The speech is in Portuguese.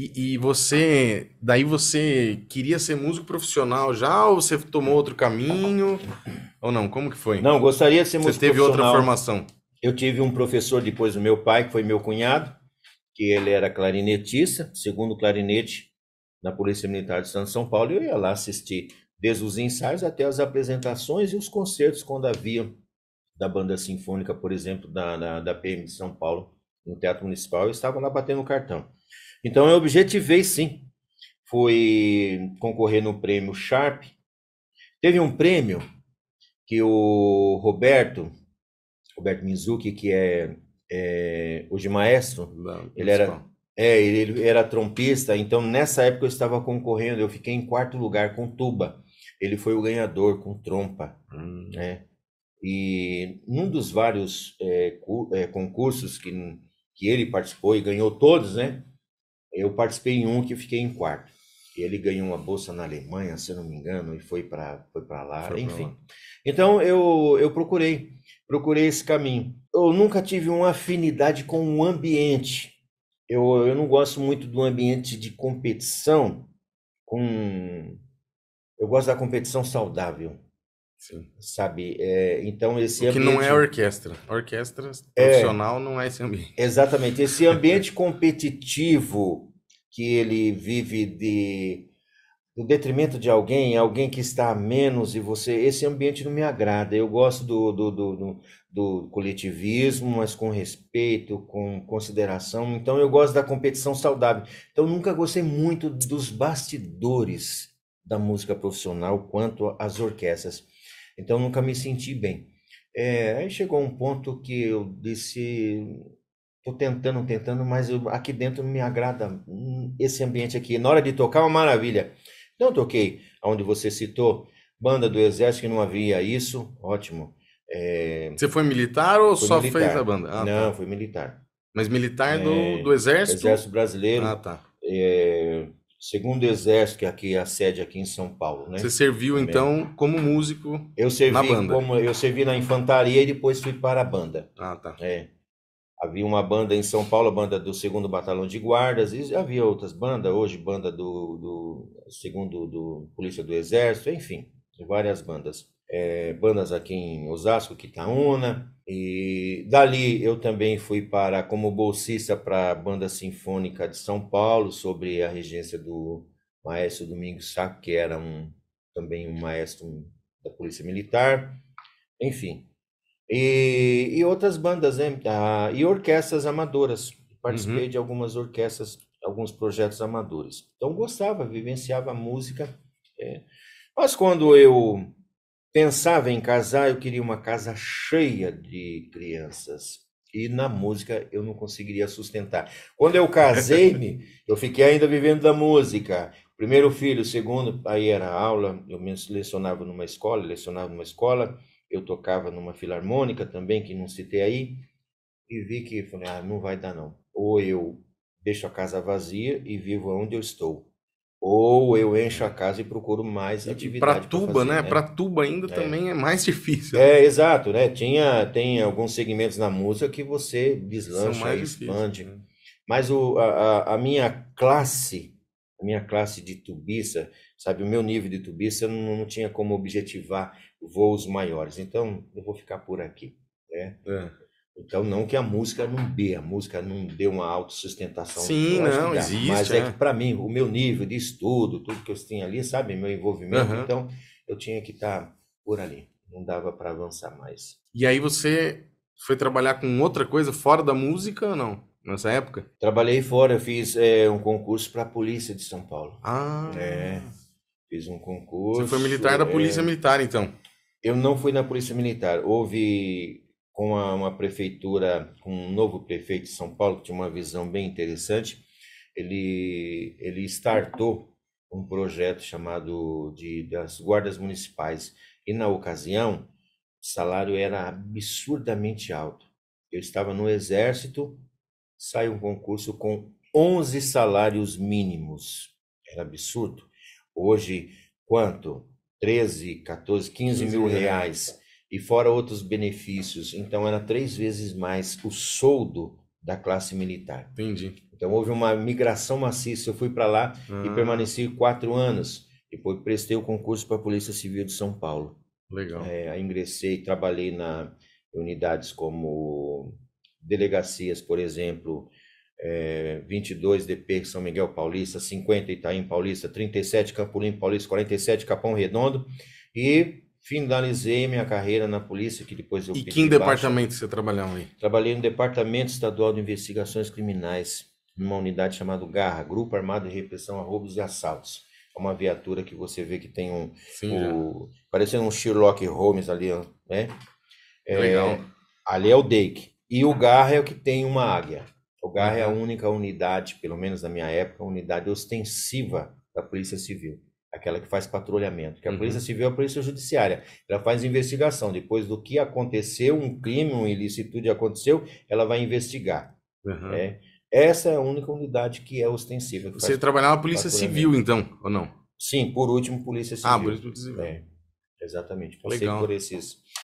E, e, você, daí você queria ser músico profissional já ou você tomou outro caminho ou não? Como que foi? Não, gostaria de ser músico. profissional. Você teve outra formação? Eu tive um professor depois do meu pai que foi meu cunhado, que ele era clarinetista, segundo clarinete na Polícia Militar de São Paulo. E eu ia lá assistir desde os ensaios até as apresentações e os concertos quando havia da banda sinfônica, por exemplo, da, da, da PM de São Paulo no Teatro Municipal. Eu estava lá batendo cartão. Então eu objetivei sim. Fui concorrer no prêmio Sharp. Teve um prêmio que o Roberto, Roberto Mizuki, que é, é hoje maestro, Não, ele era é, ele era trompista, então nessa época eu estava concorrendo, eu fiquei em quarto lugar com tuba. Ele foi o ganhador com trompa, hum. né? E num dos vários é, é concursos que, que ele participou e ganhou todos, né? Eu participei em um que eu fiquei em quarto. Ele ganhou uma bolsa na Alemanha, se não me engano, e foi para foi lá, foi enfim. Lá. Então eu, eu procurei, procurei esse caminho. Eu nunca tive uma afinidade com o ambiente. Eu, eu não gosto muito do ambiente de competição com. Eu gosto da competição saudável. Sim. Sabe? É, então esse o que ambiente... não é orquestra. Orquestra profissional é, não é esse ambiente. Exatamente. Esse ambiente competitivo que ele vive de do detrimento de alguém, alguém que está a menos e você, esse ambiente não me agrada. Eu gosto do, do, do, do, coletivismo, mas com respeito, com consideração. Então eu gosto da competição saudável. Então nunca gostei muito dos bastidores da música profissional quanto às orquestras. Então nunca me senti bem. É, aí chegou um ponto que eu disse, Tô tentando, tentando, mas eu, aqui dentro me agrada hum, esse ambiente aqui. Na hora de tocar, uma maravilha. Então, toquei onde você citou, banda do Exército, que não havia isso, ótimo. É... Você foi militar ou foi só militar. fez a banda? Ah, não, tá. foi militar. Mas militar é, do, é... do Exército? Exército Brasileiro. Ah, tá. É... Segundo Exército, que é aqui é a sede aqui em São Paulo, né? Você serviu Também. então como músico eu servi na banda? Como, eu servi na infantaria e depois fui para a banda. Ah, tá. É. Havia uma banda em São Paulo, a banda do 2 Batalhão de Guardas, e havia outras bandas, hoje banda do, do segundo do Polícia do Exército, enfim, várias bandas. É, bandas aqui em Osasco, Quitaúna, e dali eu também fui para como bolsista para a Banda Sinfônica de São Paulo, sobre a regência do maestro Domingos Sá, que era um, também um maestro da Polícia Militar, enfim. E, e outras bandas, né? Ah, e orquestras amadoras. Participei uhum. de algumas orquestras, alguns projetos amadores. Então gostava, vivenciava a música. É. Mas quando eu pensava em casar, eu queria uma casa cheia de crianças. E na música eu não conseguiria sustentar. Quando eu casei-me, eu fiquei ainda vivendo da música. Primeiro filho, segundo, aí era aula, eu me lecionava numa escola, lecionava numa escola eu tocava numa filarmônica também, que não citei aí, e vi que falei, ah, não vai dar não. Ou eu deixo a casa vazia e vivo onde eu estou. Ou eu encho a casa e procuro mais e atividade. Para tuba, fazer, né? né? Para tuba ainda é. também é mais difícil. É, exato, né? Tinha, tem alguns segmentos na música que você deslancha e expande. Difícil, né? Mas o, a, a minha classe a minha classe de tubiça, sabe, o meu nível de tubiça não, não tinha como objetivar voos maiores. Então, eu vou ficar por aqui, né? É. Então, não que a música não dê, a música não dê uma autossustentação. Sim, não, existe. Mas é, é. que, para mim, o meu nível de estudo, tudo que eu tinha ali, sabe, meu envolvimento, uhum. então, eu tinha que estar tá por ali. Não dava para avançar mais. E aí você foi trabalhar com outra coisa fora da música ou não? nessa época? Trabalhei fora, eu fiz é, um concurso para a Polícia de São Paulo. Ah. É, fiz um concurso. Você foi militar da é. Polícia é... Militar, então? Eu não fui na Polícia Militar. Houve com uma, uma prefeitura, com um novo prefeito de São Paulo, que tinha uma visão bem interessante, ele, ele startou um projeto chamado de, das guardas municipais. E na ocasião, o salário era absurdamente alto. Eu estava no exército, sai um concurso com 11 salários mínimos. Era absurdo. Hoje, quanto? 13, 14, 15, mil reais. reais. E fora outros benefícios. Então, era três vezes mais o soldo da classe militar. Entendi. Então, houve uma migração maciça. Eu fui para lá ah. e permaneci quatro anos. Depois, prestei o concurso para a Polícia Civil de São Paulo. Legal. É, ingressei, trabalhei na unidades como delegacias, por exemplo, é, 22 DP, São Miguel Paulista, 50 Itaim Paulista, 37 Campolim Paulista, 47 Capão Redondo e finalizei minha carreira na polícia, que depois eu... E que em departamento você trabalhava aí? Trabalhei no Departamento Estadual de Investigações Criminais, numa unidade chamada GARRA, Grupo Armado de Repressão a Roubos e Assaltos. É uma viatura que você vê que tem um... Sim, o, parecendo um Sherlock Holmes ali, né? É, Legal. Ali é o Dake. E o garra é o que tem uma águia. O garra é a única unidade, pelo menos na minha época, unidade ostensiva da Polícia Civil. Aquela que faz patrulhamento. Porque a uhum. Polícia Civil é a Polícia Judiciária. Ela faz investigação. Depois do que aconteceu, um crime, uma ilicitude aconteceu, ela vai investigar. Uhum. Né? Essa é a única unidade que é ostensiva. Que Você trabalhava na Polícia Civil, então, ou não? Sim, por último, Polícia ah, Civil. Ah, por último, Polícia Civil. É, exatamente. Passei Legal. por esses